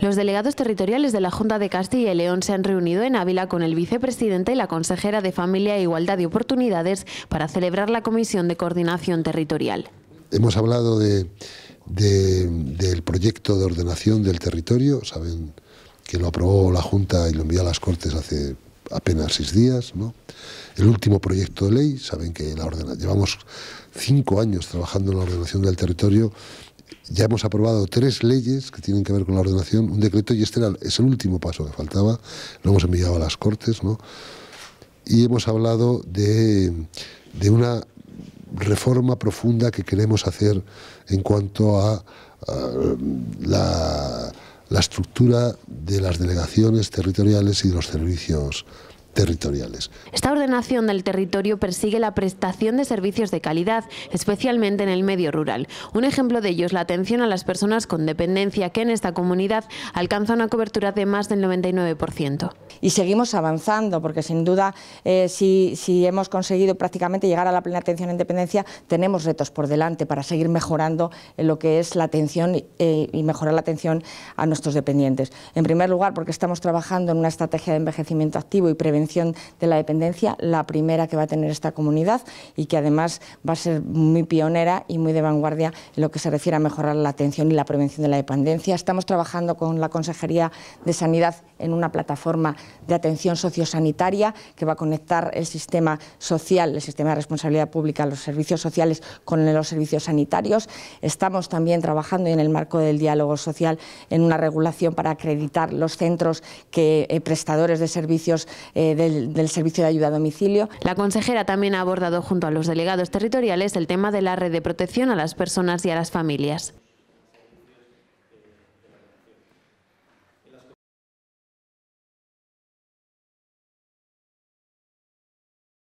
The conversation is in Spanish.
Los delegados territoriales de la Junta de Castilla y León se han reunido en Ávila con el vicepresidente y la consejera de Familia e Igualdad de Oportunidades para celebrar la Comisión de Coordinación Territorial. Hemos hablado del proyecto de ordenación del territorio, saben que lo aprobó la Junta y lo envió a las Cortes hace apenas seis días. El último proyecto de ley, saben que la ordena, llevamos cinco años trabajando en la ordenación del territorio ya hemos aprobado tres leyes que tienen que ver con la ordenación, un decreto y este es el último paso que faltaba, lo hemos enviado a las Cortes, ¿no? Y hemos hablado de, una reforma profunda que queremos hacer en cuanto a, la, la estructura de las delegaciones territoriales y de los servicios esta ordenación del territorio persigue la prestación de servicios de calidad, especialmente en el medio rural. Un ejemplo de ello es la atención a las personas con dependencia, que en esta comunidad alcanza una cobertura de más del 99%. Y seguimos avanzando, porque sin duda, eh, si, hemos conseguido prácticamente llegar a la plena atención en dependencia, tenemos retos por delante para seguir mejorando en lo que es la atención eh, y mejorar la atención a nuestros dependientes. En primer lugar, porque estamos trabajando en una estrategia de envejecimiento activo y prevención de la dependencia, la primera que va a tener esta comunidad y que además va a ser muy pionera y muy de vanguardia en lo que se refiere a mejorar la atención y la prevención de la dependencia. Estamos trabajando con la Consejería de Sanidad en una plataforma de atención sociosanitaria que va a conectar el sistema social, el sistema de responsabilidad pública, los servicios sociales con los servicios sanitarios. Estamos también trabajando en el marco del diálogo social en una regulación para acreditar los centros que eh, prestadores de servicios eh, del servicio de ayuda a domicilio. La consejera también ha abordado junto a los delegados territoriales el tema de la red de protección a las personas y a las familias.